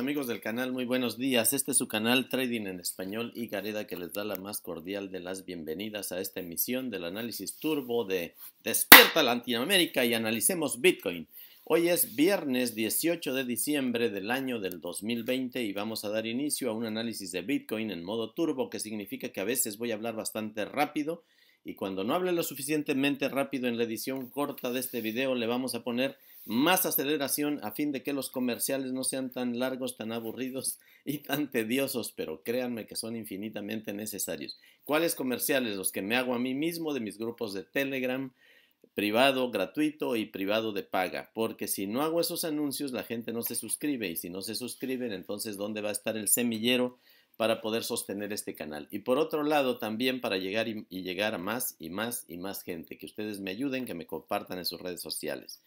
amigos del canal, muy buenos días. Este es su canal Trading en Español y Gareda que les da la más cordial de las bienvenidas a esta emisión del análisis turbo de Despierta Latinoamérica y analicemos Bitcoin. Hoy es viernes 18 de diciembre del año del 2020 y vamos a dar inicio a un análisis de Bitcoin en modo turbo, que significa que a veces voy a hablar bastante rápido y cuando no hable lo suficientemente rápido en la edición corta de este video le vamos a poner más aceleración a fin de que los comerciales no sean tan largos, tan aburridos y tan tediosos, pero créanme que son infinitamente necesarios. ¿Cuáles comerciales? Los que me hago a mí mismo de mis grupos de Telegram, privado gratuito y privado de paga, porque si no hago esos anuncios la gente no se suscribe y si no se suscriben entonces ¿dónde va a estar el semillero para poder sostener este canal? Y por otro lado también para llegar y, llegar a más y más y más gente, que ustedes me ayuden, que me compartan en sus redes sociales.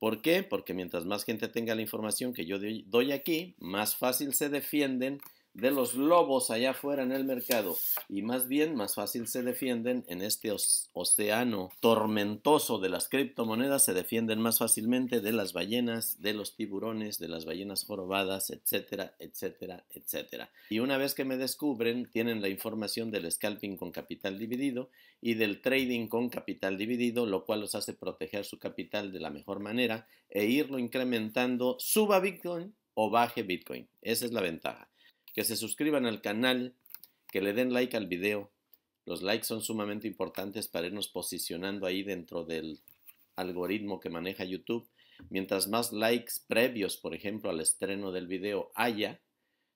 ¿Por qué? Porque mientras más gente tenga la información que yo doy aquí, más fácil se defienden de los lobos allá afuera en el mercado y más bien más fácil se defienden en este océano tormentoso de las criptomonedas, se defienden más fácilmente de las ballenas, de los tiburones, de las ballenas jorobadas, etcétera, etcétera, etcétera. Y una vez que me descubren, tienen la información del scalping con capital dividido y del trading con capital dividido, lo cual los hace proteger su capital de la mejor manera e irlo incrementando, suba Bitcoin o baje Bitcoin. Esa es la ventaja que se suscriban al canal, que le den like al video. Los likes son sumamente importantes para irnos posicionando ahí dentro del algoritmo que maneja YouTube. Mientras más likes previos, por ejemplo, al estreno del video haya,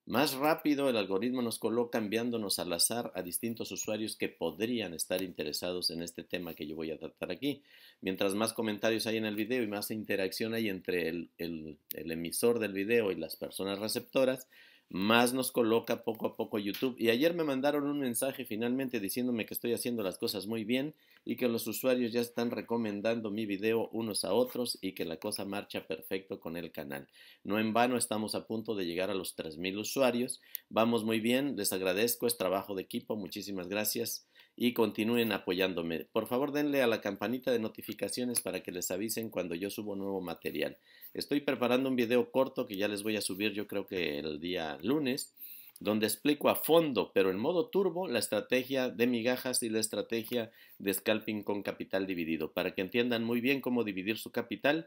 más rápido el algoritmo nos coloca enviándonos al azar a distintos usuarios que podrían estar interesados en este tema que yo voy a tratar aquí. Mientras más comentarios hay en el video y más interacción hay entre el, el emisor del video y las personas receptoras, más nos coloca poco a poco YouTube. Y ayer me mandaron un mensaje finalmente diciéndome que estoy haciendo las cosas muy bien y que los usuarios ya están recomendando mi video unos a otros y que la cosa marcha perfecto con el canal. No en vano estamos a punto de llegar a los 3.000 usuarios. Vamos muy bien, les agradezco, es trabajo de equipo, muchísimas gracias y continúen apoyándome. Por favor, denle a la campanita de notificaciones para que les avisen cuando yo subo nuevo material. Estoy preparando un video corto que ya les voy a subir yo creo que el día lunes, donde explico a fondo, pero en modo turbo, la estrategia de migajas y la estrategia de scalping con capital dividido, para que entiendan muy bien cómo dividir su capital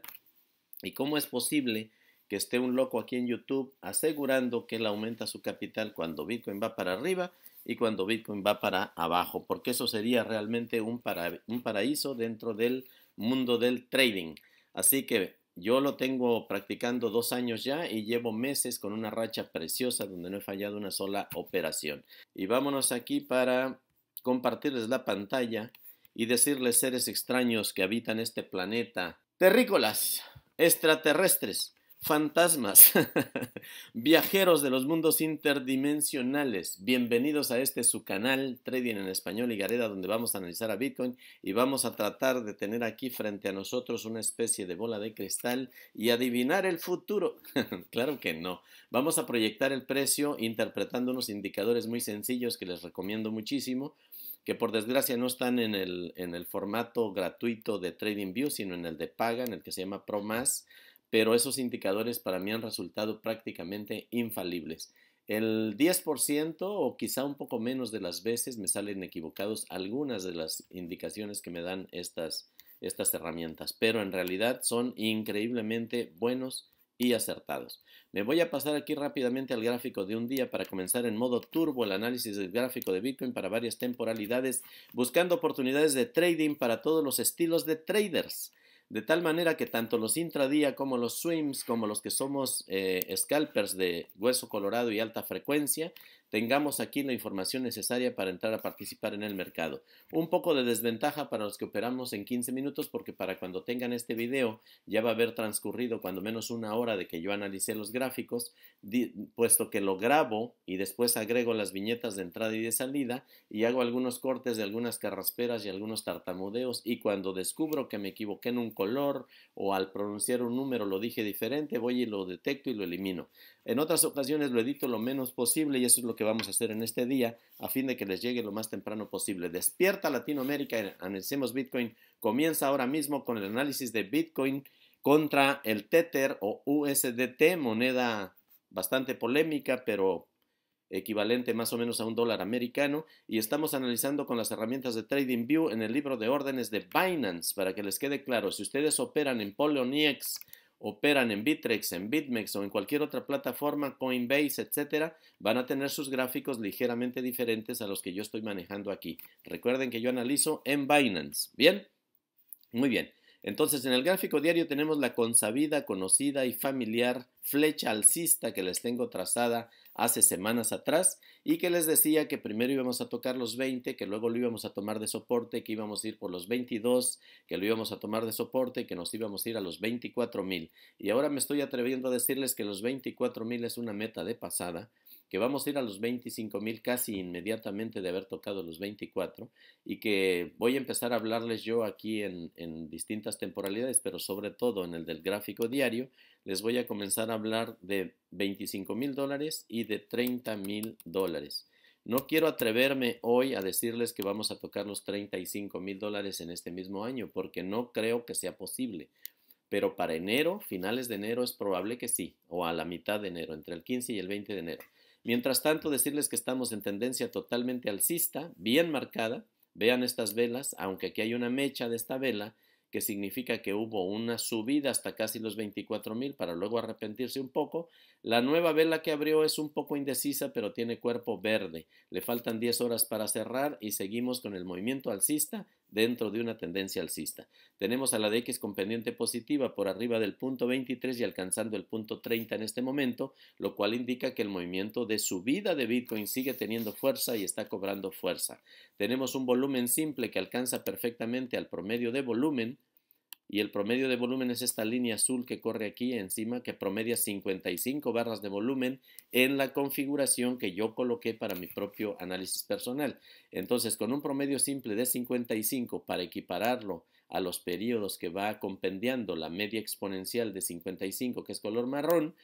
y cómo es posible que esté un loco aquí en YouTube asegurando que él aumenta su capital cuando Bitcoin va para arriba y cuando Bitcoin va para abajo, porque eso sería realmente un, un paraíso dentro del mundo del trading. Así que yo lo tengo practicando dos años ya y llevo meses con una racha preciosa donde no he fallado una sola operación. Y vámonos aquí para compartirles la pantalla y decirles seres extraños que habitan este planeta. Terrícolas, extraterrestres, Fantasmas, viajeros de los mundos interdimensionales, bienvenidos a este su canal Trading en Español y Gareda donde vamos a analizar a Bitcoin y vamos a tratar de tener aquí frente a nosotros una especie de bola de cristal y adivinar el futuro. claro que no, vamos a proyectar el precio interpretando unos indicadores muy sencillos que les recomiendo muchísimo que por desgracia no están en el, en el formato gratuito de TradingView, sino en el de paga, en el que se llama ProMass pero esos indicadores para mí han resultado prácticamente infalibles. El 10% o quizá un poco menos de las veces me salen equivocados algunas de las indicaciones que me dan estas, estas herramientas, pero en realidad son increíblemente buenos y acertados. Me voy a pasar aquí rápidamente al gráfico de un día para comenzar en modo turbo el análisis del gráfico de Bitcoin para varias temporalidades, buscando oportunidades de trading para todos los estilos de traders de tal manera que tanto los intradía como los swims, como los que somos eh, scalpers de hueso colorado y alta frecuencia, tengamos aquí la información necesaria para entrar a participar en el mercado. Un poco de desventaja para los que operamos en 15 minutos porque para cuando tengan este video ya va a haber transcurrido cuando menos una hora de que yo analicé los gráficos, puesto que lo grabo y después agrego las viñetas de entrada y de salida y hago algunos cortes de algunas carrasperas y algunos tartamudeos y cuando descubro que me equivoqué en un color o al pronunciar un número lo dije diferente, voy y lo detecto y lo elimino. En otras ocasiones lo edito lo menos posible y eso es lo que vamos a hacer en este día a fin de que les llegue lo más temprano posible. Despierta Latinoamérica, analicemos Bitcoin. Comienza ahora mismo con el análisis de Bitcoin contra el Tether o USDT, moneda bastante polémica, pero equivalente más o menos a un dólar americano, y estamos analizando con las herramientas de TradingView en el libro de órdenes de Binance, para que les quede claro, si ustedes operan en Poloniex operan en Bittrex, en BitMEX o en cualquier otra plataforma, Coinbase, etcétera, van a tener sus gráficos ligeramente diferentes a los que yo estoy manejando aquí. Recuerden que yo analizo en Binance. Bien, muy bien. Entonces, en el gráfico diario tenemos la consabida, conocida y familiar flecha alcista que les tengo trazada hace semanas atrás y que les decía que primero íbamos a tocar los 20, que luego lo íbamos a tomar de soporte, que íbamos a ir por los 22, que lo íbamos a tomar de soporte, que nos íbamos a ir a los 24 mil. Y ahora me estoy atreviendo a decirles que los 24 mil es una meta de pasada que vamos a ir a los 25 mil casi inmediatamente de haber tocado los 24 y que voy a empezar a hablarles yo aquí en, distintas temporalidades, pero sobre todo en el del gráfico diario, les voy a comenzar a hablar de 25 mil dólares y de 30 mil dólares. No quiero atreverme hoy a decirles que vamos a tocar los 35 mil dólares en este mismo año, porque no creo que sea posible pero para enero, finales de enero es probable que sí, o a la mitad de enero, entre el 15 y el 20 de enero. Mientras tanto, decirles que estamos en tendencia totalmente alcista, bien marcada. Vean estas velas, aunque aquí hay una mecha de esta vela, que significa que hubo una subida hasta casi los 24,000 para luego arrepentirse un poco. La nueva vela que abrió es un poco indecisa, pero tiene cuerpo verde. Le faltan 10 horas para cerrar y seguimos con el movimiento alcista dentro de una tendencia alcista. Tenemos a la DX con pendiente positiva por arriba del punto 23 y alcanzando el punto 30 en este momento, lo cual indica que el movimiento de subida de Bitcoin sigue teniendo fuerza y está cobrando fuerza. Tenemos un volumen simple que alcanza perfectamente al promedio de volumen y el promedio de volumen es esta línea azul que corre aquí encima que promedia 55 barras de volumen en la configuración que yo coloqué para mi propio análisis personal. Entonces, con un promedio simple de 55 para equipararlo a los periodos que va compendiando la media exponencial de 55 que es color marrón,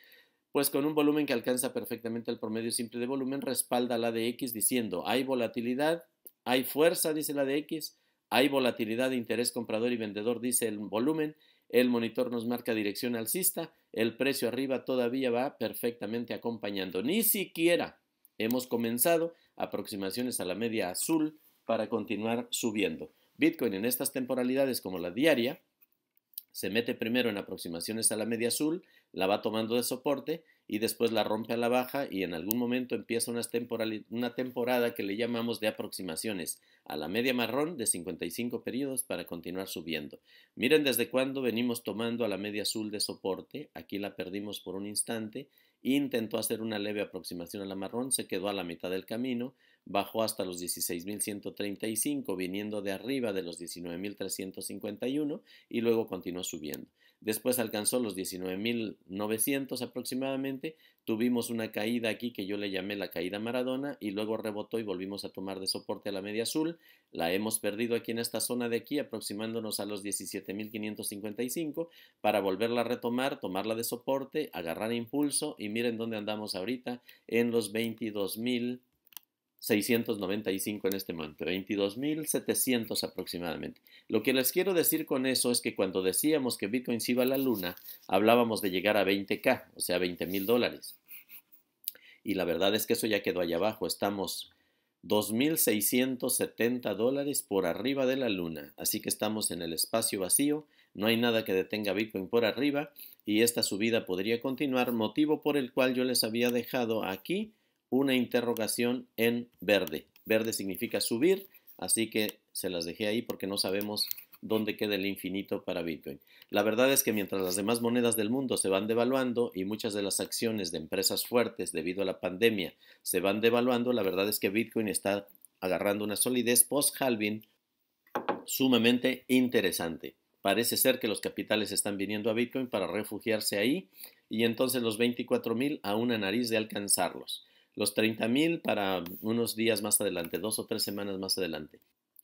pues con un volumen que alcanza perfectamente el promedio simple de volumen respalda la de X diciendo hay volatilidad, hay fuerza, dice la de X, hay volatilidad de interés comprador y vendedor, dice el volumen. El monitor nos marca dirección alcista. El precio arriba todavía va perfectamente acompañando. Ni siquiera hemos comenzado aproximaciones a la media azul para continuar subiendo. Bitcoin en estas temporalidades como la diaria se mete primero en aproximaciones a la media azul, la va tomando de soporte y después la rompe a la baja y en algún momento empieza una, una temporada que le llamamos de aproximaciones a la media marrón de 55 periodos para continuar subiendo. Miren desde cuándo venimos tomando a la media azul de soporte, aquí la perdimos por un instante, intentó hacer una leve aproximación a la marrón, se quedó a la mitad del camino, bajó hasta los 16.135 viniendo de arriba de los 19.351 y luego continuó subiendo. Después alcanzó los 19.900 aproximadamente. Tuvimos una caída aquí que yo le llamé la caída Maradona y luego rebotó y volvimos a tomar de soporte a la media azul. La hemos perdido aquí en esta zona de aquí aproximándonos a los 17.555 para volverla a retomar, tomarla de soporte, agarrar impulso y miren dónde andamos ahorita en los 22.000. 695 en este momento, 22.700 aproximadamente. Lo que les quiero decir con eso es que cuando decíamos que Bitcoin se iba a la luna, hablábamos de llegar a 20K, o sea, 20.000 dólares. Y la verdad es que eso ya quedó allá abajo. Estamos 2.670 dólares por arriba de la luna. Así que estamos en el espacio vacío. No hay nada que detenga Bitcoin por arriba y esta subida podría continuar, motivo por el cual yo les había dejado aquí una interrogación en verde. Verde significa subir, así que se las dejé ahí porque no sabemos dónde queda el infinito para Bitcoin. La verdad es que mientras las demás monedas del mundo se van devaluando y muchas de las acciones de empresas fuertes debido a la pandemia se van devaluando, la verdad es que Bitcoin está agarrando una solidez post-halving sumamente interesante. Parece ser que los capitales están viniendo a Bitcoin para refugiarse ahí y entonces los 24,000 a una nariz de alcanzarlos los 30 mil para unos días más adelante, dos o tres semanas más adelante.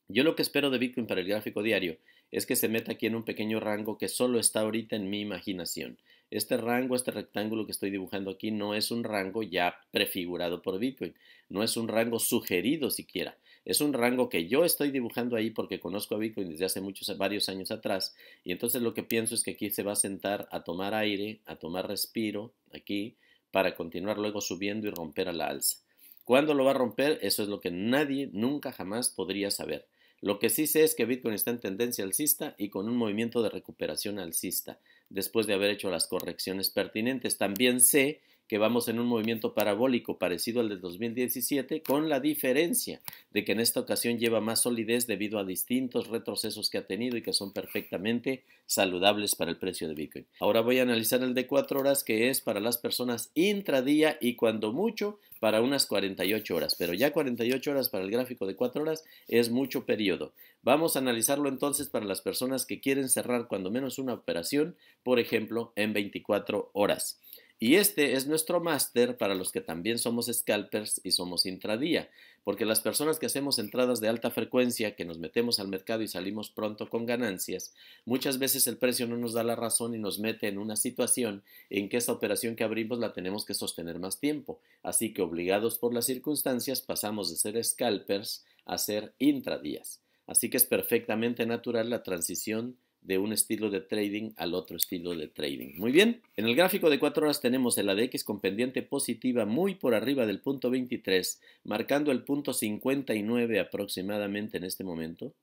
Yo lo que espero de Bitcoin para el gráfico diario es que se meta aquí en un pequeño rango que solo está ahorita en mi imaginación. Este rango, este rectángulo que estoy dibujando aquí, no es un rango ya prefigurado por Bitcoin, no es un rango sugerido siquiera. Es un rango que yo estoy dibujando ahí porque conozco a Bitcoin desde hace muchos, varios años atrás. Y entonces lo que pienso es que aquí se va a sentar a tomar aire, a tomar respiro, aquí, para continuar luego subiendo y romper a la alza. ¿Cuándo lo va a romper? Eso es lo que nadie nunca jamás podría saber. Lo que sí sé es que Bitcoin está en tendencia alcista y con un movimiento de recuperación alcista, después de haber hecho las correcciones pertinentes. También sé que vamos en un movimiento parabólico parecido al de 2017, con la diferencia de que en esta ocasión lleva más solidez debido a distintos retrocesos que ha tenido y que son perfectamente saludables para el precio de Bitcoin. Ahora voy a analizar el de 4 horas, que es para las personas intradía y cuando mucho para unas 48 horas, pero ya 48 horas para el gráfico de 4 horas es mucho periodo. Vamos a analizarlo entonces para las personas que quieren cerrar cuando menos una operación, por ejemplo, en 24 horas. Y este es nuestro máster para los que también somos scalpers y somos intradía, porque las personas que hacemos entradas de alta frecuencia, que nos metemos al mercado y salimos pronto con ganancias, muchas veces el precio no nos da la razón y nos mete en una situación en que esa operación que abrimos la tenemos que sostener más tiempo. Así que obligados por las circunstancias pasamos de ser scalpers a ser intradías. Así que es perfectamente natural la transición de un estilo de trading al otro estilo de trading. Muy bien, en el gráfico de 4 horas tenemos el ADX con pendiente positiva muy por arriba del punto 23, marcando el punto 59 aproximadamente en este momento.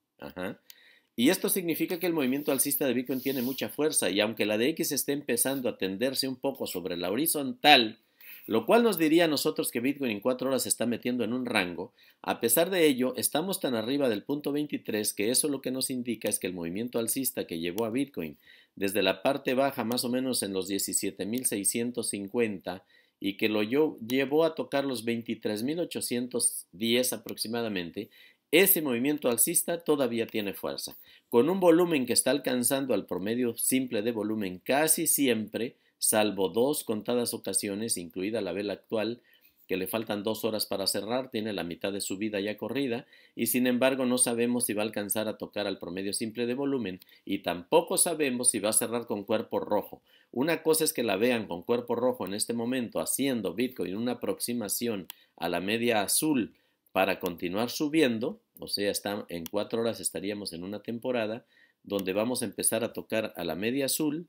Y esto significa que el movimiento alcista de Bitcoin tiene mucha fuerza y aunque la ADX esté empezando a tenderse un poco sobre la horizontal, lo cual nos diría a nosotros que Bitcoin en cuatro horas se está metiendo en un rango. A pesar de ello, estamos tan arriba del punto 23 que eso lo que nos indica es que el movimiento alcista que llevó a Bitcoin desde la parte baja más o menos en los 17.650 y que lo llevó a tocar los 23.810 aproximadamente, ese movimiento alcista todavía tiene fuerza. Con un volumen que está alcanzando al promedio simple de volumen casi siempre, salvo dos contadas ocasiones, incluida la vela actual, que le faltan dos horas para cerrar, tiene la mitad de su vida ya corrida, y sin embargo no sabemos si va a alcanzar a tocar al promedio simple de volumen, y tampoco sabemos si va a cerrar con cuerpo rojo. Una cosa es que la vean con cuerpo rojo en este momento haciendo Bitcoin una aproximación a la media azul para continuar subiendo, o sea, en cuatro horas estaríamos en una temporada donde vamos a empezar a tocar a la media azul,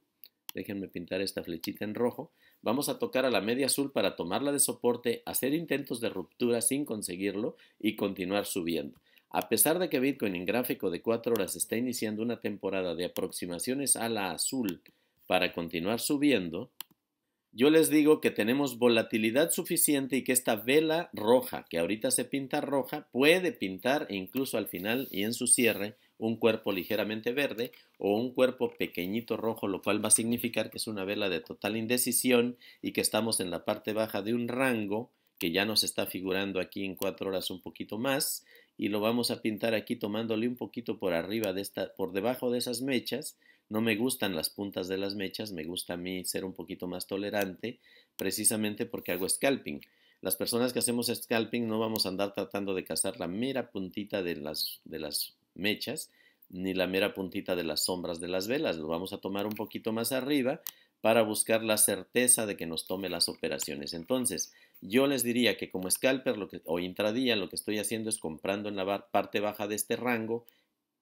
Déjenme pintar esta flechita en rojo. Vamos a tocar a la media azul para tomarla de soporte, hacer intentos de ruptura sin conseguirlo y continuar subiendo. A pesar de que Bitcoin en gráfico de 4 horas está iniciando una temporada de aproximaciones a la azul para continuar subiendo, yo les digo que tenemos volatilidad suficiente y que esta vela roja, que ahorita se pinta roja, puede pintar incluso al final y en su cierre un cuerpo ligeramente verde o un cuerpo pequeñito rojo, lo cual va a significar que es una vela de total indecisión y que estamos en la parte baja de un rango que ya nos está figurando aquí en cuatro horas un poquito más y lo vamos a pintar aquí tomándole un poquito por arriba de esta, por debajo de esas mechas. No me gustan las puntas de las mechas, me gusta a mí ser un poquito más tolerante, precisamente porque hago scalping. Las personas que hacemos scalping no vamos a andar tratando de cazar la mera puntita de las, de las mechas, ni la mera puntita de las sombras de las velas. Lo vamos a tomar un poquito más arriba para buscar la certeza de que nos tome las operaciones. Entonces, yo les diría que como scalper lo que, o intradía, lo que estoy haciendo es comprando en la parte baja de este rango.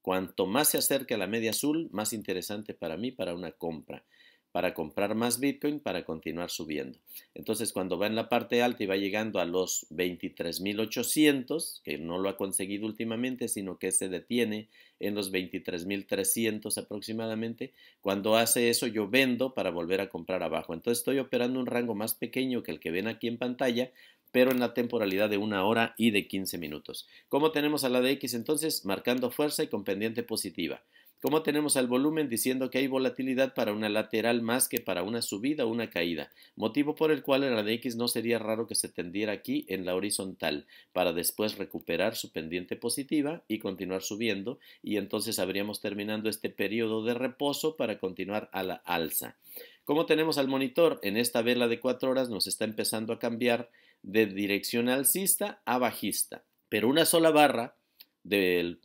Cuanto más se acerque a la media azul, más interesante para mí para una compra para comprar más Bitcoin para continuar subiendo. Entonces, cuando va en la parte alta y va llegando a los 23.800, que no lo ha conseguido últimamente, sino que se detiene en los 23.300 aproximadamente, cuando hace eso yo vendo para volver a comprar abajo. Entonces, estoy operando un rango más pequeño que el que ven aquí en pantalla, pero en la temporalidad de una hora y de 15 minutos. ¿Cómo tenemos a la DX entonces? Marcando fuerza y con pendiente positiva. ¿Cómo tenemos al volumen diciendo que hay volatilidad para una lateral más que para una subida o una caída? Motivo por el cual en la de X no sería raro que se tendiera aquí en la horizontal para después recuperar su pendiente positiva y continuar subiendo y entonces habríamos terminando este periodo de reposo para continuar a la alza. ¿Cómo tenemos al monitor? En esta vela de 4 horas nos está empezando a cambiar de dirección alcista a bajista, pero una sola barra del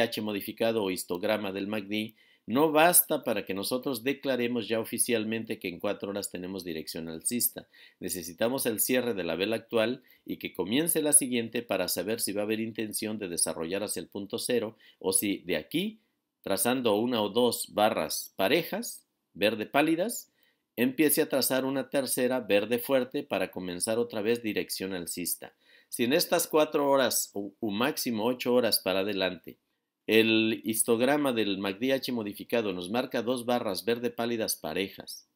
H modificado o histograma del MACD, no basta para que nosotros declaremos ya oficialmente que en cuatro horas tenemos dirección alcista. Necesitamos el cierre de la vela actual y que comience la siguiente para saber si va a haber intención de desarrollar hacia el punto cero o si de aquí, trazando una o dos barras parejas, verde pálidas, empiece a trazar una tercera verde fuerte para comenzar otra vez dirección alcista. Si en estas cuatro horas o, máximo ocho horas para adelante el histograma del MACDH modificado nos marca dos barras verde pálidas parejas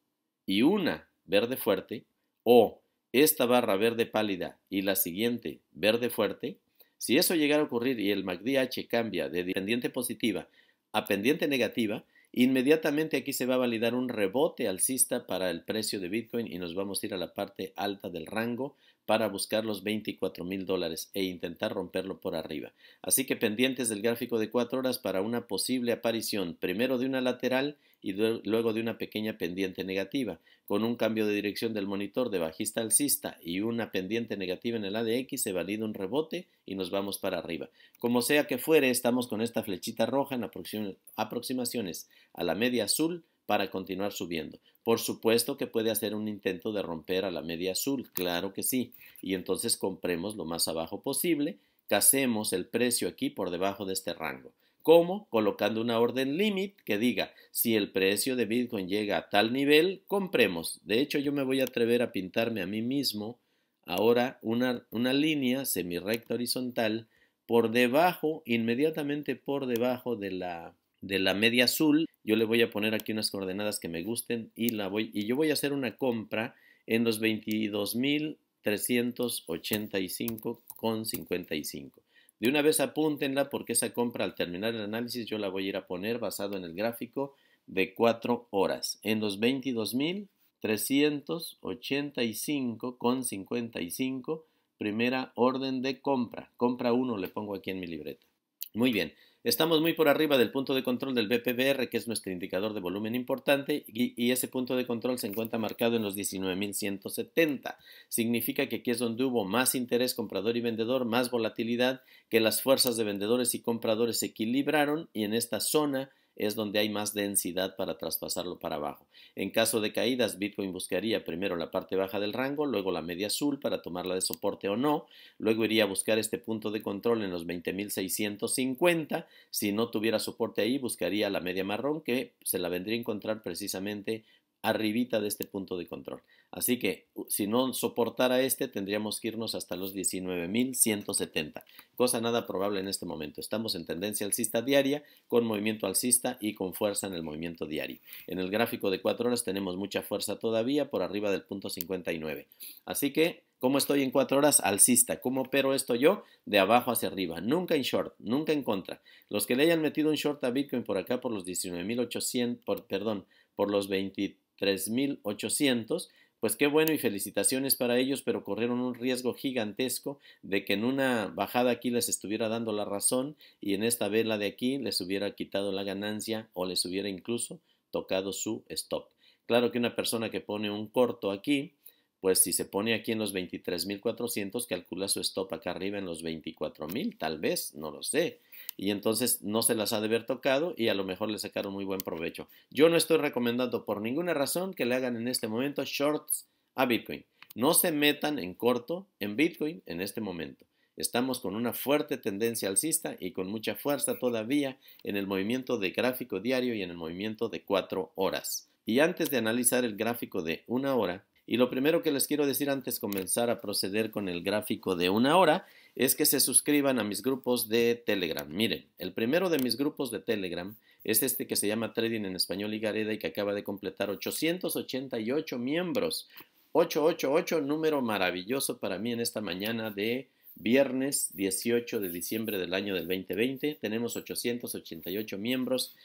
y una verde fuerte, o esta barra verde pálida y la siguiente verde fuerte, si eso llegara a ocurrir y el MACDH cambia de pendiente positiva a pendiente negativa, Inmediatamente aquí se va a validar un rebote alcista para el precio de Bitcoin y nos vamos a ir a la parte alta del rango para buscar los 24 mil dólares e intentar romperlo por arriba. Así que pendientes del gráfico de 4 horas para una posible aparición primero de una lateral y luego de una pequeña pendiente negativa. Con un cambio de dirección del monitor de bajista alcista y una pendiente negativa en el ADX se valida un rebote y nos vamos para arriba. Como sea que fuere, estamos con esta flechita roja en aproximaciones a la media azul para continuar subiendo. Por supuesto que puede hacer un intento de romper a la media azul, claro que sí, y entonces compremos lo más abajo posible, casemos el precio aquí por debajo de este rango. ¿Cómo? Colocando una orden limit que diga, si el precio de Bitcoin llega a tal nivel, compremos. De hecho, yo me voy a atrever a pintarme a mí mismo ahora una, una línea semirrecta horizontal por debajo, inmediatamente por debajo de la, de la media azul. Yo le voy a poner aquí unas coordenadas que me gusten y, la voy, y yo voy a hacer una compra en los 22.385,55. De una vez apúntenla porque esa compra al terminar el análisis yo la voy a ir a poner basado en el gráfico de 4 horas en los 22.385,55 primera orden de compra. Compra 1 le pongo aquí en mi libreta. Muy bien, Estamos muy por arriba del punto de control del BPBR, que es nuestro indicador de volumen importante, y, ese punto de control se encuentra marcado en los 19.170. Significa que aquí es donde hubo más interés comprador y vendedor, más volatilidad, que las fuerzas de vendedores y compradores se equilibraron y en esta zona es donde hay más densidad para traspasarlo para abajo. En caso de caídas, Bitcoin buscaría primero la parte baja del rango, luego la media azul para tomarla de soporte o no, luego iría a buscar este punto de control en los 20.650, si no tuviera soporte ahí, buscaría la media marrón que se la vendría a encontrar precisamente arribita de este punto de control. Así que si no soportara este, tendríamos que irnos hasta los 19.170, cosa nada probable en este momento. Estamos en tendencia alcista diaria, con movimiento alcista y con fuerza en el movimiento diario. En el gráfico de 4 horas tenemos mucha fuerza todavía por arriba del punto 59. Así que como estoy en cuatro horas? Alcista. ¿Cómo pero esto yo? De abajo hacia arriba. Nunca en short, nunca en contra. Los que le hayan metido un short a Bitcoin por acá por los 19.800, por, perdón, por los 20, 3.800, pues qué bueno y felicitaciones para ellos, pero corrieron un riesgo gigantesco de que en una bajada aquí les estuviera dando la razón y en esta vela de aquí les hubiera quitado la ganancia o les hubiera incluso tocado su stop. Claro que una persona que pone un corto aquí, pues si se pone aquí en los 23.400, calcula su stop acá arriba en los 24.000, tal vez, no lo sé y entonces no se las ha de haber tocado y a lo mejor le sacaron muy buen provecho. Yo no estoy recomendando por ninguna razón que le hagan en este momento shorts a Bitcoin. No se metan en corto en Bitcoin en este momento. Estamos con una fuerte tendencia alcista y con mucha fuerza todavía en el movimiento de gráfico diario y en el movimiento de cuatro horas. Y antes de analizar el gráfico de una hora, y lo primero que les quiero decir antes de comenzar a proceder con el gráfico de una hora es que se suscriban a mis grupos de Telegram. Miren, el primero de mis grupos de Telegram es este que se llama Trading en Español y Gareda y que acaba de completar 888 miembros. 888, número maravilloso para mí en esta mañana de viernes 18 de diciembre del año del 2020. Tenemos 888 miembros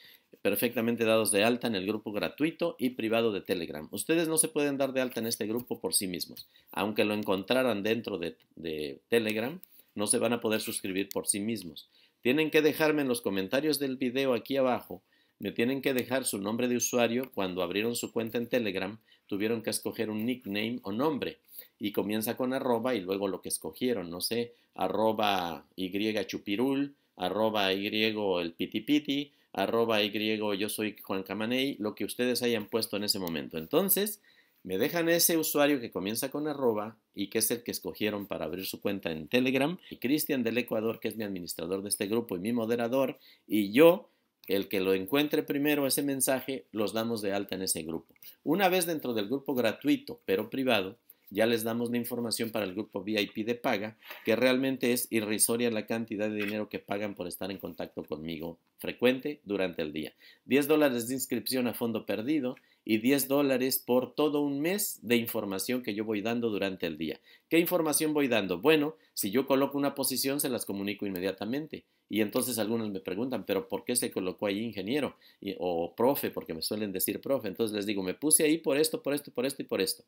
perfectamente dados de alta en el grupo gratuito y privado de Telegram. Ustedes no se pueden dar de alta en este grupo por sí mismos. Aunque lo encontraran dentro de, Telegram, no se van a poder suscribir por sí mismos. Tienen que dejarme en los comentarios del video aquí abajo, me tienen que dejar su nombre de usuario. Cuando abrieron su cuenta en Telegram, tuvieron que escoger un nickname o nombre. Y comienza con arroba y luego lo que escogieron, no sé, arroba y chupirul, arroba y el pitipiti, arroba y yo soy Juan Camaney, lo que ustedes hayan puesto en ese momento. Entonces, me dejan ese usuario que comienza con arroba y que es el que escogieron para abrir su cuenta en Telegram. Y Cristian del Ecuador, que es mi administrador de este grupo y mi moderador, y yo, el que lo encuentre primero ese mensaje, los damos de alta en ese grupo. Una vez dentro del grupo gratuito, pero privado, ya les damos la información para el grupo VIP de paga, que realmente es irrisoria la cantidad de dinero que pagan por estar en contacto conmigo frecuente durante el día. 10 dólares de inscripción a fondo perdido y 10 dólares por todo un mes de información que yo voy dando durante el día. ¿Qué información voy dando? Bueno, si yo coloco una posición, se las comunico inmediatamente. Y entonces algunos me preguntan, pero ¿por qué se colocó ahí ingeniero o profe? Porque me suelen decir profe. Entonces les digo, me puse ahí por esto, por esto, por esto y por esto.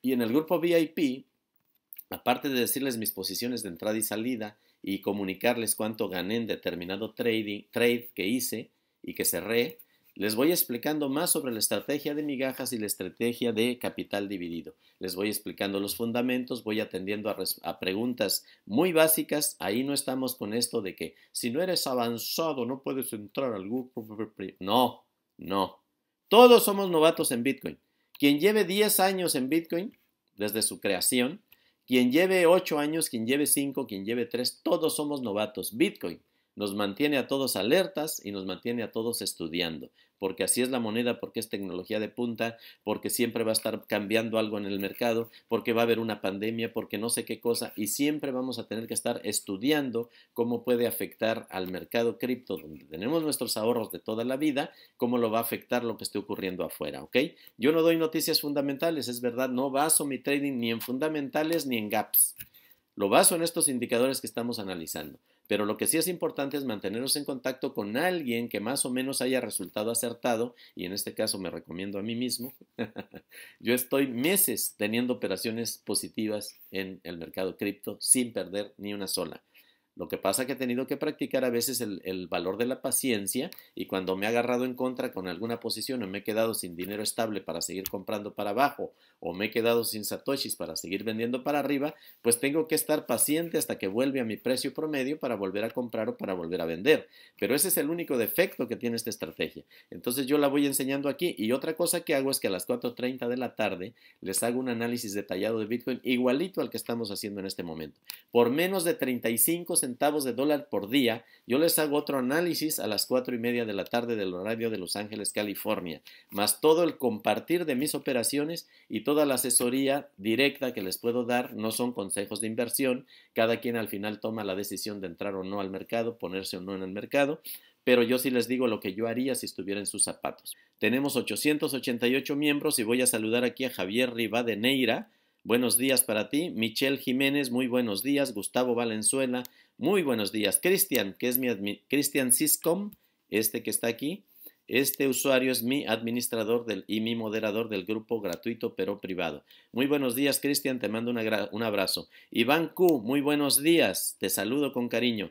Y en el grupo VIP, aparte de decirles mis posiciones de entrada y salida y comunicarles cuánto gané en determinado trading, trade que hice y que cerré, les voy explicando más sobre la estrategia de migajas y la estrategia de capital dividido. Les voy explicando los fundamentos, voy atendiendo a, preguntas muy básicas. Ahí no estamos con esto de que si no eres avanzado no puedes entrar al grupo. No, no. Todos somos novatos en Bitcoin. Quien lleve 10 años en Bitcoin, desde su creación, quien lleve 8 años, quien lleve 5, quien lleve 3, todos somos novatos. Bitcoin nos mantiene a todos alertas y nos mantiene a todos estudiando, porque así es la moneda, porque es tecnología de punta, porque siempre va a estar cambiando algo en el mercado, porque va a haber una pandemia, porque no sé qué cosa, y siempre vamos a tener que estar estudiando cómo puede afectar al mercado cripto, donde tenemos nuestros ahorros de toda la vida, cómo lo va a afectar lo que esté ocurriendo afuera, ¿ok? Yo no doy noticias fundamentales, es verdad, no baso mi trading ni en fundamentales ni en gaps. Lo baso en estos indicadores que estamos analizando. Pero lo que sí es importante es mantenernos en contacto con alguien que más o menos haya resultado acertado, y en este caso me recomiendo a mí mismo. Yo estoy meses teniendo operaciones positivas en el mercado cripto sin perder ni una sola. Lo que pasa que he tenido que practicar a veces el, el, valor de la paciencia y cuando me he agarrado en contra con alguna posición o me he quedado sin dinero estable para seguir comprando para abajo o me he quedado sin satoshis para seguir vendiendo para arriba, pues tengo que estar paciente hasta que vuelve a mi precio promedio para volver a comprar o para volver a vender. Pero ese es el único defecto que tiene esta estrategia. Entonces yo la voy enseñando aquí y otra cosa que hago es que a las 4.30 de la tarde les hago un análisis detallado de Bitcoin igualito al que estamos haciendo en este momento. Por menos de 35 centavos de dólar por día, yo les hago otro análisis a las 4.30 de la tarde del horario de Los Ángeles, California, más todo el compartir de mis operaciones y toda la asesoría directa que les puedo dar no son consejos de inversión. Cada quien al final toma la decisión de entrar o no al mercado, ponerse o no en el mercado, pero yo sí les digo lo que yo haría si estuviera en sus zapatos. Tenemos 888 miembros y voy a saludar aquí a Javier Rivadeneira. Buenos días para ti. Michelle Jiménez, muy buenos días. Gustavo Valenzuela, muy buenos días. Cristian, que es mi Cristian Siscom, este que está aquí. Este usuario es mi administrador y mi moderador del grupo gratuito pero privado. Muy buenos días, Cristian, te mando un abrazo. Iván Q, muy buenos días, te saludo con cariño.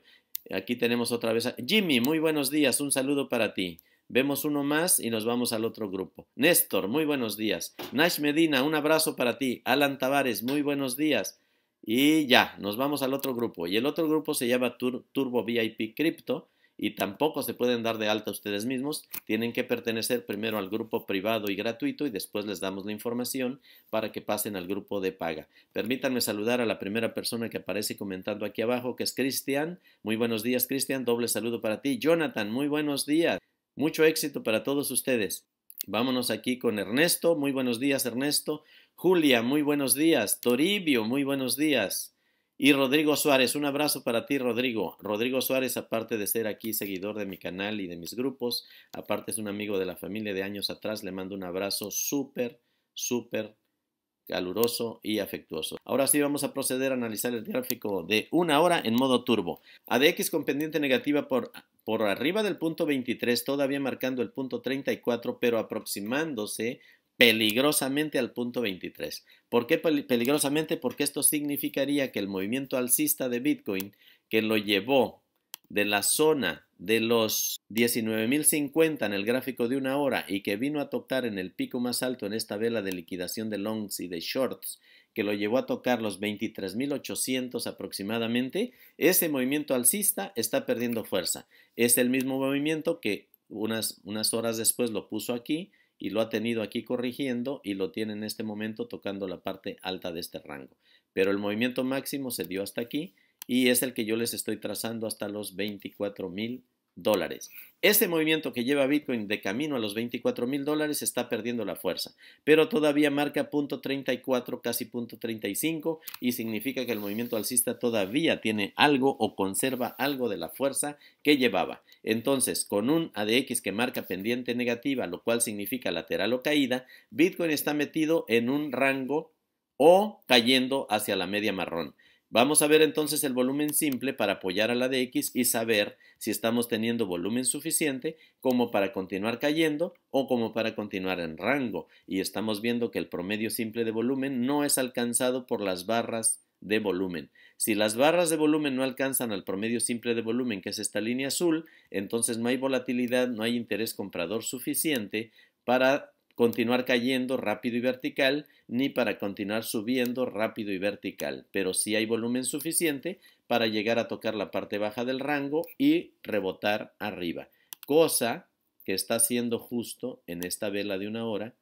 Aquí tenemos otra vez a Jimmy, muy buenos días, un saludo para ti. Vemos uno más y nos vamos al otro grupo. Néstor, muy buenos días. Nash Medina, un abrazo para ti. Alan Tavares, muy buenos días. Y ya, nos vamos al otro grupo. Y el otro grupo se llama Turbo VIP Crypto y tampoco se pueden dar de alta ustedes mismos, tienen que pertenecer primero al grupo privado y gratuito y después les damos la información para que pasen al grupo de paga. Permítanme saludar a la primera persona que aparece comentando aquí abajo, que es Cristian. Muy buenos días, Cristian. Doble saludo para ti. Jonathan, muy buenos días. Mucho éxito para todos ustedes. Vámonos aquí con Ernesto. Muy buenos días, Ernesto. Julia, muy buenos días. Toribio, muy buenos días. Y Rodrigo Suárez, un abrazo para ti, Rodrigo. Rodrigo Suárez, aparte de ser aquí seguidor de mi canal y de mis grupos, aparte es un amigo de la familia de años atrás, le mando un abrazo súper, súper caluroso y afectuoso. Ahora sí vamos a proceder a analizar el gráfico de una hora en modo turbo. ADX con pendiente negativa por, por arriba del punto 23, todavía marcando el punto 34, pero aproximándose peligrosamente al punto 23. ¿Por qué peligrosamente? Porque esto significaría que el movimiento alcista de Bitcoin que lo llevó de la zona de los 19.050 en el gráfico de una hora y que vino a tocar en el pico más alto en esta vela de liquidación de longs y de shorts, que lo llevó a tocar los 23.800 aproximadamente, ese movimiento alcista está perdiendo fuerza. Es el mismo movimiento que unas, unas horas después lo puso aquí, y lo ha tenido aquí corrigiendo y lo tiene en este momento tocando la parte alta de este rango. Pero el movimiento máximo se dio hasta aquí y es el que yo les estoy trazando hasta los 24,000 dólares. Este movimiento que lleva Bitcoin de camino a los 24 mil dólares está perdiendo la fuerza, pero todavía marca punto .34, casi punto .35 y significa que el movimiento alcista todavía tiene algo o conserva algo de la fuerza que llevaba. Entonces, con un ADX que marca pendiente negativa, lo cual significa lateral o caída, Bitcoin está metido en un rango o cayendo hacia la media marrón. Vamos a ver entonces el volumen simple para apoyar a la de x y saber si estamos teniendo volumen suficiente como para continuar cayendo o como para continuar en rango. Y estamos viendo que el promedio simple de volumen no es alcanzado por las barras de volumen. Si las barras de volumen no alcanzan al promedio simple de volumen, que es esta línea azul, entonces no hay volatilidad, no hay interés comprador suficiente para continuar cayendo rápido y vertical, ni para continuar subiendo rápido y vertical, pero si hay volumen suficiente para llegar a tocar la parte baja del rango y rebotar arriba, cosa que está haciendo justo en esta vela de una hora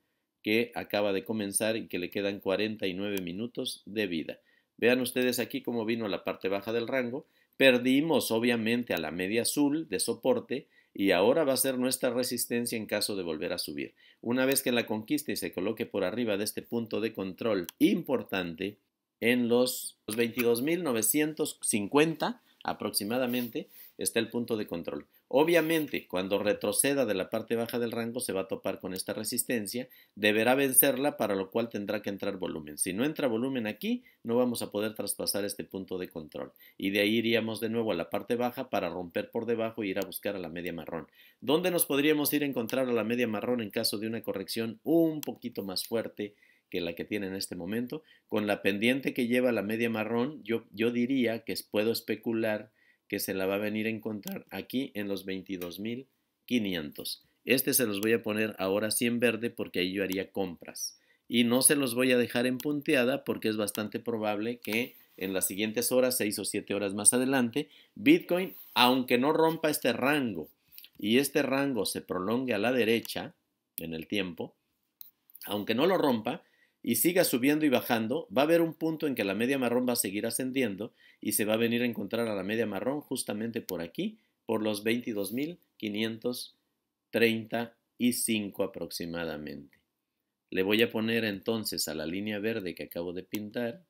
que acaba de comenzar y que le quedan 49 minutos de vida. Vean ustedes aquí cómo vino a la parte baja del rango. Perdimos obviamente a la media azul de soporte, y ahora va a ser nuestra resistencia en caso de volver a subir. Una vez que la conquiste y se coloque por arriba de este punto de control importante en los 22.950 aproximadamente está el punto de control. Obviamente, cuando retroceda de la parte baja del rango se va a topar con esta resistencia, deberá vencerla para lo cual tendrá que entrar volumen. Si no entra volumen aquí, no vamos a poder traspasar este punto de control y de ahí iríamos de nuevo a la parte baja para romper por debajo e ir a buscar a la media marrón. ¿Dónde nos podríamos ir a encontrar a la media marrón en caso de una corrección un poquito más fuerte? que la que tiene en este momento. Con la pendiente que lleva la media marrón, yo, yo diría que puedo especular que se la va a venir a encontrar aquí en los 22,500. Este se los voy a poner ahora sí en verde porque ahí yo haría compras. Y no se los voy a dejar en punteada porque es bastante probable que en las siguientes horas, seis o siete horas más adelante, Bitcoin, aunque no rompa este rango y este rango se prolongue a la derecha en el tiempo, aunque no lo rompa, y siga subiendo y bajando, va a haber un punto en que la media marrón va a seguir ascendiendo y se va a venir a encontrar a la media marrón justamente por aquí, por los 22.535 aproximadamente. Le voy a poner entonces a la línea verde que acabo de pintar,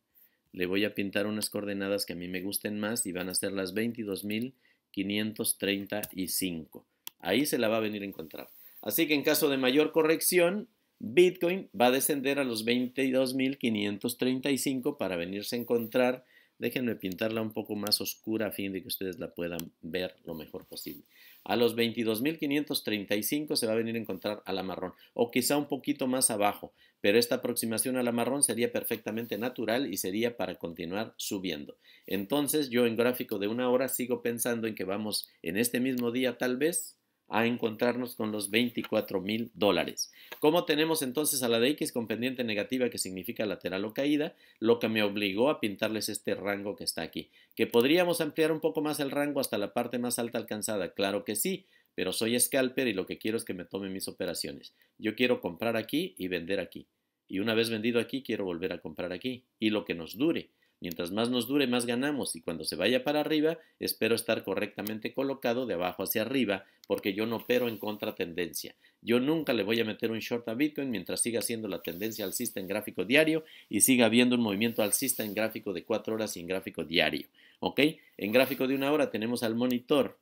le voy a pintar unas coordenadas que a mí me gusten más y van a ser las 22.535. Ahí se la va a venir a encontrar. Así que en caso de mayor corrección, Bitcoin va a descender a los 22.535 para venirse a encontrar. Déjenme pintarla un poco más oscura a fin de que ustedes la puedan ver lo mejor posible. A los 22.535 se va a venir a encontrar a la marrón o quizá un poquito más abajo, pero esta aproximación a la marrón sería perfectamente natural y sería para continuar subiendo. Entonces yo en gráfico de una hora sigo pensando en que vamos en este mismo día tal vez a encontrarnos con los 24 mil dólares. ¿Cómo tenemos entonces a la de X con pendiente negativa que significa lateral o caída? Lo que me obligó a pintarles este rango que está aquí. ¿Que podríamos ampliar un poco más el rango hasta la parte más alta alcanzada? Claro que sí, pero soy scalper y lo que quiero es que me tomen mis operaciones. Yo quiero comprar aquí y vender aquí. Y una vez vendido aquí, quiero volver a comprar aquí y lo que nos dure. Mientras más nos dure, más ganamos y cuando se vaya para arriba, espero estar correctamente colocado de abajo hacia arriba porque yo no opero en contratendencia. Yo nunca le voy a meter un short a Bitcoin mientras siga siendo la tendencia alcista en gráfico diario y siga habiendo un movimiento alcista en gráfico de 4 horas y en gráfico diario. ¿Ok? En gráfico de una hora tenemos al monitor,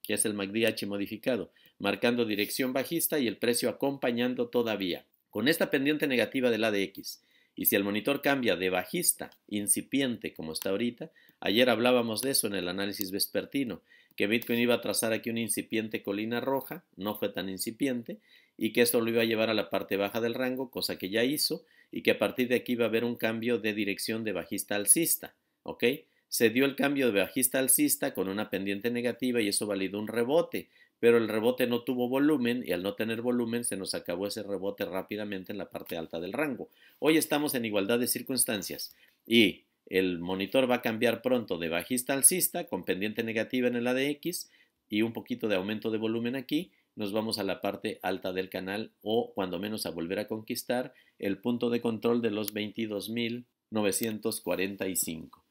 que es el H modificado, marcando dirección bajista y el precio acompañando todavía. Con esta pendiente negativa de de X. Y si el monitor cambia de bajista, incipiente como está ahorita, ayer hablábamos de eso en el análisis vespertino, que Bitcoin iba a trazar aquí una incipiente colina roja, no fue tan incipiente, y que esto lo iba a llevar a la parte baja del rango, cosa que ya hizo, y que a partir de aquí iba a haber un cambio de dirección de bajista alcista, ¿ok? Se dio el cambio de bajista alcista con una pendiente negativa y eso validó un rebote, pero el rebote no tuvo volumen y al no tener volumen se nos acabó ese rebote rápidamente en la parte alta del rango. Hoy estamos en igualdad de circunstancias y el monitor va a cambiar pronto de bajista alcista con pendiente negativa en el ADX y un poquito de aumento de volumen aquí nos vamos a la parte alta del canal o cuando menos a volver a conquistar el punto de control de los 22.945.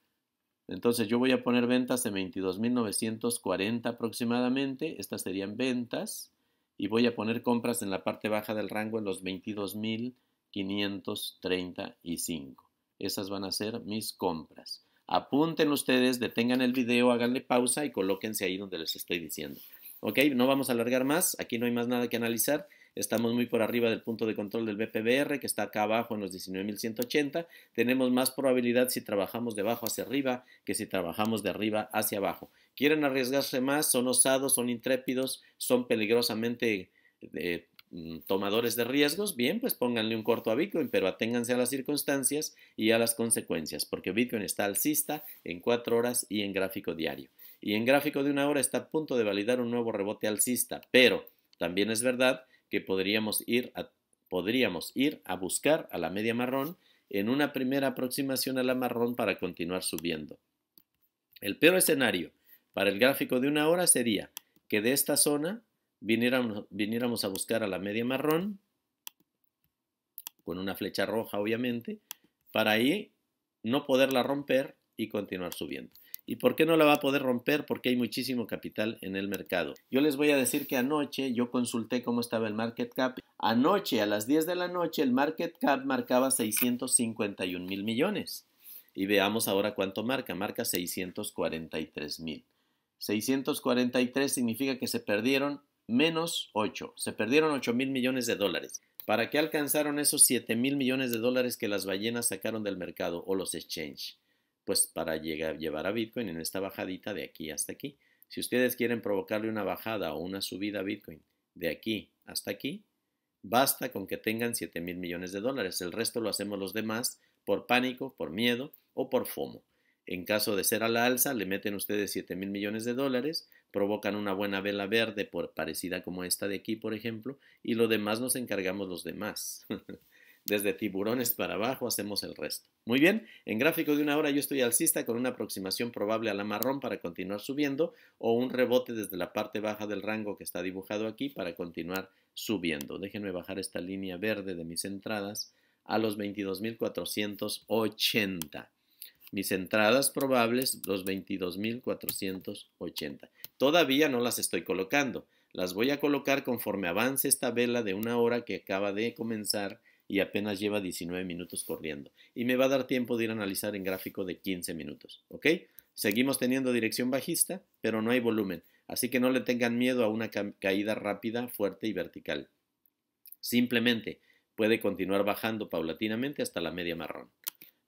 Entonces yo voy a poner ventas en 22.940 aproximadamente. Estas serían ventas. Y voy a poner compras en la parte baja del rango en los 22.535. Esas van a ser mis compras. Apunten ustedes, detengan el video, háganle pausa y colóquense ahí donde les estoy diciendo. Ok, no vamos a alargar más. Aquí no hay más nada que analizar. Estamos muy por arriba del punto de control del BPBR, que está acá abajo en los 19.180. Tenemos más probabilidad si trabajamos de abajo hacia arriba que si trabajamos de arriba hacia abajo. Quieren arriesgarse más, son osados, son intrépidos, son peligrosamente eh, mm, tomadores de riesgos, bien, pues pónganle un corto a Bitcoin, pero aténganse a las circunstancias y a las consecuencias, porque Bitcoin está alcista en 4 horas y en gráfico diario. Y en gráfico de una hora está a punto de validar un nuevo rebote alcista, pero también es verdad que podríamos ir a, podríamos ir a buscar a la media marrón en una primera aproximación a la marrón para continuar subiendo. El peor escenario para el gráfico de una hora sería que de esta zona viniéramos, viniéramos a buscar a la media marrón, con una flecha roja obviamente, para ahí no poderla romper y continuar subiendo. ¿Y por qué no la va a poder romper? Porque hay muchísimo capital en el mercado. Yo les voy a decir que anoche yo consulté cómo estaba el market cap. Anoche a las 10 de la noche el market cap marcaba 651 mil millones. Y veamos ahora cuánto marca. Marca 643 mil. 643 significa que se perdieron menos 8. Se perdieron 8 mil millones de dólares. ¿Para qué alcanzaron esos 7 mil millones de dólares que las ballenas sacaron del mercado o los exchange? pues para llevar a Bitcoin en esta bajadita de aquí hasta aquí. Si ustedes quieren provocarle una bajada o una subida a Bitcoin de aquí hasta aquí, basta con que tengan 7 mil millones de dólares. El resto lo hacemos los demás por pánico, por miedo o por FOMO. En caso de ser a la alza, le meten ustedes 7 mil millones de dólares, provocan una buena vela verde parecida como esta de aquí, por ejemplo, y lo demás nos encargamos los demás. Desde tiburones para abajo hacemos el resto. Muy bien, en gráfico de una hora yo estoy alcista con una aproximación probable a la marrón para continuar subiendo o un rebote desde la parte baja del rango que está dibujado aquí para continuar subiendo. Déjenme bajar esta línea verde de mis entradas a los 22.480. Mis entradas probables, los 22.480. Todavía no las estoy colocando. Las voy a colocar conforme avance esta vela de una hora que acaba de comenzar y apenas lleva 19 minutos corriendo. Y me va a dar tiempo de ir a analizar en gráfico de 15 minutos, ¿ok? Seguimos teniendo dirección bajista, pero no hay volumen, así que no le tengan miedo a una caída rápida, fuerte y vertical. Simplemente puede continuar bajando paulatinamente hasta la media marrón.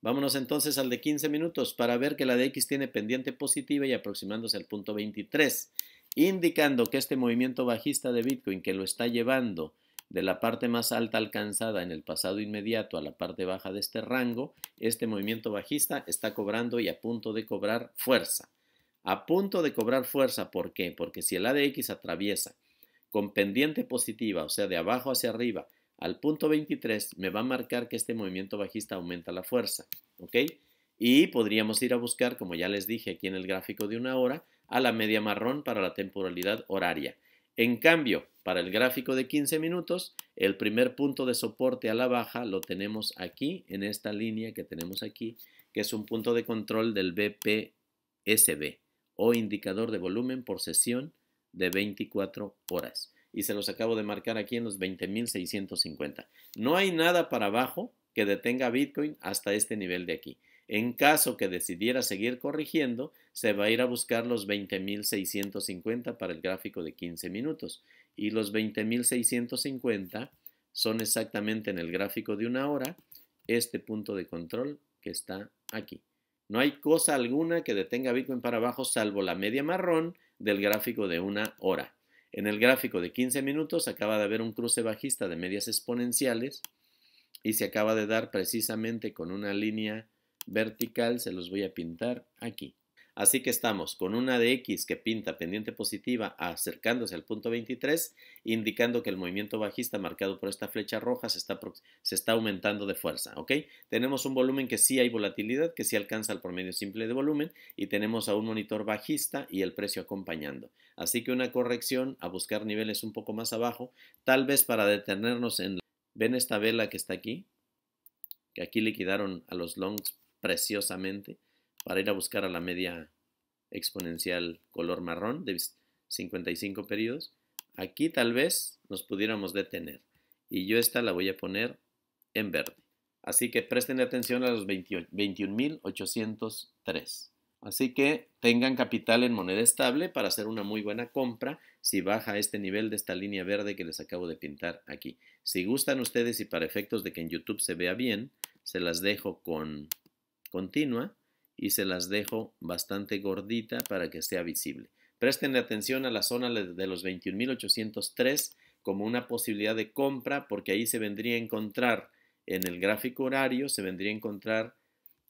Vámonos entonces al de 15 minutos para ver que la de X tiene pendiente positiva y aproximándose al punto 23, indicando que este movimiento bajista de Bitcoin que lo está llevando de la parte más alta alcanzada en el pasado inmediato a la parte baja de este rango, este movimiento bajista está cobrando y a punto de cobrar fuerza. A punto de cobrar fuerza, ¿por qué? Porque si el ADX atraviesa con pendiente positiva, o sea, de abajo hacia arriba, al punto 23, me va a marcar que este movimiento bajista aumenta la fuerza, ¿ok? Y podríamos ir a buscar, como ya les dije aquí en el gráfico de una hora, a la media marrón para la temporalidad horaria. En cambio, para el gráfico de 15 minutos, el primer punto de soporte a la baja lo tenemos aquí, en esta línea que tenemos aquí, que es un punto de control del BPSB o indicador de volumen por sesión de 24 horas. Y se los acabo de marcar aquí en los 20.650. No hay nada para abajo que detenga Bitcoin hasta este nivel de aquí. En caso que decidiera seguir corrigiendo, se va a ir a buscar los 20.650 para el gráfico de 15 minutos. Y los 20.650 son exactamente en el gráfico de una hora este punto de control que está aquí. No hay cosa alguna que detenga Bitcoin para abajo salvo la media marrón del gráfico de una hora. En el gráfico de 15 minutos acaba de haber un cruce bajista de medias exponenciales y se acaba de dar precisamente con una línea vertical se los voy a pintar aquí. Así que estamos con una de x que pinta pendiente positiva acercándose al punto 23, indicando que el movimiento bajista marcado por esta flecha roja se está, se está aumentando de fuerza. ¿ok? Tenemos un volumen que sí hay volatilidad, que sí alcanza el promedio simple de volumen, y tenemos a un monitor bajista y el precio acompañando. Así que una corrección a buscar niveles un poco más abajo, tal vez para detenernos en... La... ¿Ven esta vela que está aquí? Que aquí liquidaron a los longs preciosamente para ir a buscar a la media exponencial color marrón de 55 periodos. Aquí tal vez nos pudiéramos detener y yo esta la voy a poner en verde. Así que presten atención a los 21.803. Así que tengan capital en moneda estable para hacer una muy buena compra si baja este nivel de esta línea verde que les acabo de pintar aquí. Si gustan ustedes y para efectos de que en YouTube se vea bien, se las dejo con continua y se las dejo bastante gordita para que sea visible. Presten atención a la zona de los 21.803 como una posibilidad de compra porque ahí se vendría a encontrar en el gráfico horario, se vendría a encontrar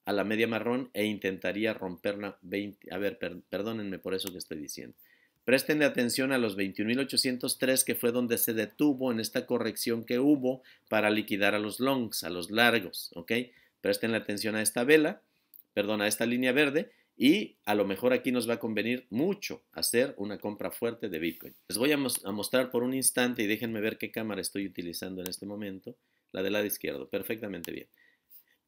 a la media marrón e intentaría romperla 20, a ver, perdónenme por eso que estoy diciendo. Presten atención a los 21.803 que fue donde se detuvo en esta corrección que hubo para liquidar a los longs, a los largos, ¿ok? Presten atención a esta vela, perdón, a esta línea verde y a lo mejor aquí nos va a convenir mucho hacer una compra fuerte de Bitcoin. Les voy a, mostrar por un instante y déjenme ver qué cámara estoy utilizando en este momento. La del lado izquierdo, perfectamente bien.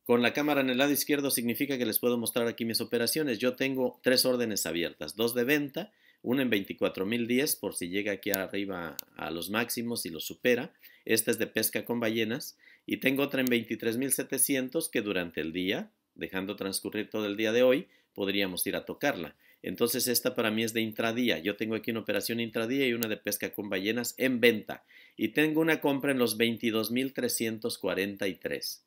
Con la cámara en el lado izquierdo significa que les puedo mostrar aquí mis operaciones. Yo tengo tres órdenes abiertas, dos de venta, una en 24.010 por si llega aquí arriba a los máximos y lo supera. Esta es de pesca con ballenas y tengo otra en 23.700 que durante el día, dejando transcurrir todo el día de hoy, podríamos ir a tocarla. Entonces esta para mí es de intradía. Yo tengo aquí una operación intradía y una de pesca con ballenas en venta. Y tengo una compra en los 22.343.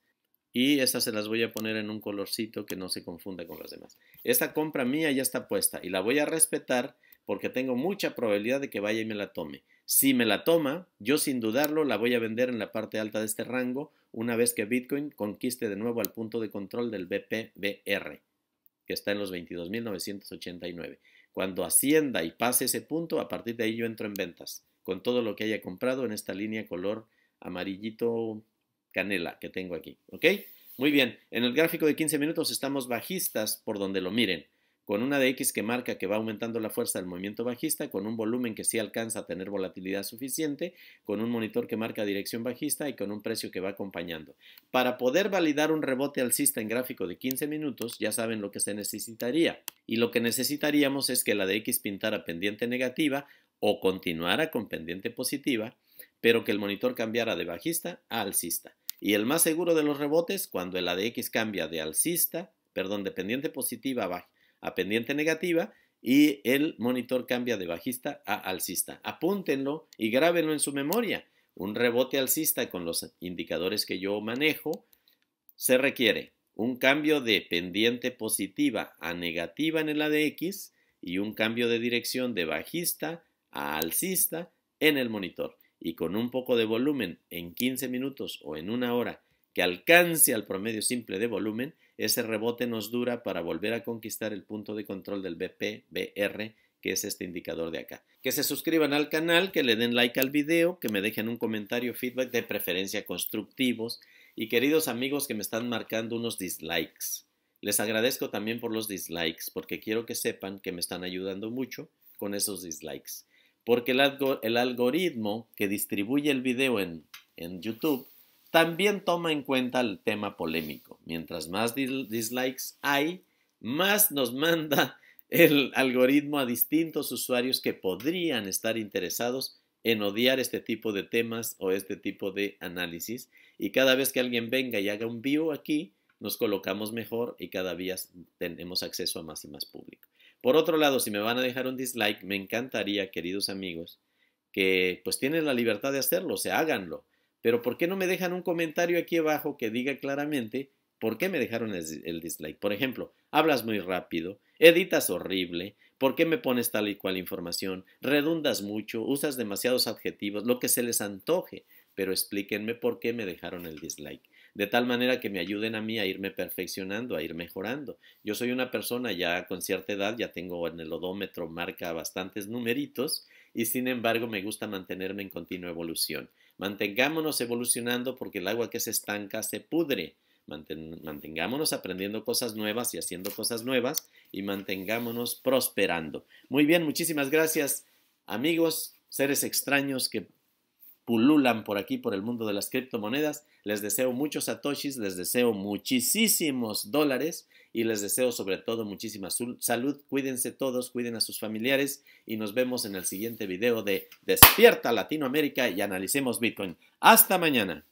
Y estas se las voy a poner en un colorcito que no se confunda con las demás. Esta compra mía ya está puesta y la voy a respetar porque tengo mucha probabilidad de que vaya y me la tome. Si me la toma, yo sin dudarlo la voy a vender en la parte alta de este rango una vez que Bitcoin conquiste de nuevo al punto de control del BPBR, que está en los 22.989. Cuando ascienda y pase ese punto, a partir de ahí yo entro en ventas, con todo lo que haya comprado en esta línea color amarillito canela que tengo aquí. ¿Ok? Muy bien, en el gráfico de 15 minutos estamos bajistas por donde lo miren con una de X que marca que va aumentando la fuerza del movimiento bajista, con un volumen que sí alcanza a tener volatilidad suficiente, con un monitor que marca dirección bajista y con un precio que va acompañando. Para poder validar un rebote alcista en gráfico de 15 minutos, ya saben lo que se necesitaría. Y lo que necesitaríamos es que la de X pintara pendiente negativa o continuara con pendiente positiva, pero que el monitor cambiara de bajista a alcista. Y el más seguro de los rebotes, cuando el ADX cambia de alcista, perdón, de pendiente positiva a bajista, a pendiente negativa y el monitor cambia de bajista a alcista. Apúntenlo y grábenlo en su memoria. Un rebote alcista con los indicadores que yo manejo se requiere un cambio de pendiente positiva a negativa en el ADX y un cambio de dirección de bajista a alcista en el monitor. Y con un poco de volumen en 15 minutos o en una hora que alcance al promedio simple de volumen, ese rebote nos dura para volver a conquistar el punto de control del BPBR, que es este indicador de acá. Que se suscriban al canal, que le den like al video, que me dejen un comentario, feedback de preferencia constructivos y queridos amigos que me están marcando unos dislikes. Les agradezco también por los dislikes porque quiero que sepan que me están ayudando mucho con esos dislikes. Porque el, el algoritmo que distribuye el video en, en YouTube también toma en cuenta el tema polémico. Mientras más dislikes hay, más nos manda el algoritmo a distintos usuarios que podrían estar interesados en odiar este tipo de temas o este tipo de análisis. Y cada vez que alguien venga y haga un view aquí, nos colocamos mejor y cada día tenemos acceso a más y más público. Por otro lado, si me van a dejar un dislike, me encantaría, queridos amigos, que pues tienen la libertad de hacerlo, o sea, háganlo. Pero ¿por qué no me dejan un comentario aquí abajo que diga claramente por qué me dejaron el, dislike? Por ejemplo, hablas muy rápido, editas horrible, ¿por qué me pones tal y cual información? Redundas mucho, usas demasiados adjetivos, lo que se les antoje, pero explíquenme por qué me dejaron el dislike. De tal manera que me ayuden a mí a irme perfeccionando, a ir mejorando. Yo soy una persona ya con cierta edad, ya tengo en el odómetro marca bastantes numeritos y sin embargo me gusta mantenerme en continua evolución. Mantengámonos evolucionando porque el agua que se estanca se pudre. mantengámonos aprendiendo cosas nuevas y haciendo cosas nuevas y mantengámonos prosperando. Muy bien, muchísimas gracias amigos, seres extraños que pululan por aquí, por el mundo de las criptomonedas. Les deseo muchos satoshis, les deseo muchísimos dólares y les deseo sobre todo muchísima salud. Cuídense todos, cuiden a sus familiares y nos vemos en el siguiente video de Despierta Latinoamérica y analicemos Bitcoin. Hasta mañana.